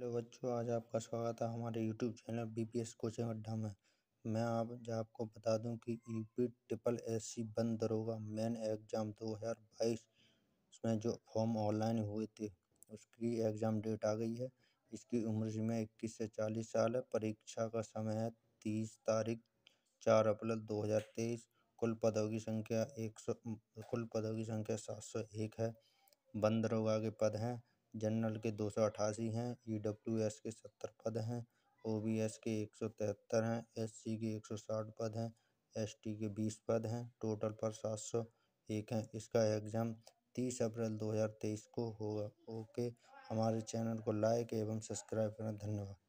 hello बच्चों आज आपका स्वागत है हमारे YouTube channel B P S coaching Adda में मैं आप जो आपको बता दूं कि U P triple S C बंद दरोगा मेन एग्ज़ाम दो हज़ार बाईस उसमें जो फॉर्म ऑनलाइन हुए थे उसकी एग्ज़ाम डेट आ गई है इसकी उम्र सीमा इक्कीस से चालीस साल है परीक्षा का समय है तीस तारीख चार अप्रैल दो हज़ार तेईस कुल पदों की संख्या एक सौ कुल पदों की संख्या सात सौ एक है बंद दरोगा के पद हैं जनरल के दो सौ अठासी हैं ई डब्ल्यू एस के सत्तर पद हैं ओ बी एस के एक सौ तिहत्तर हैं एस सी के एक सौ साठ पद हैं एस टी के बीस पद हैं टोटल पर सात सौ एक हैं इसका एग्ज़ाम तीस अप्रैल दो हज़ार तेईस को होगा ओके हमारे चैनल को लाइक एवं सब्सक्राइब करें धन्यवाद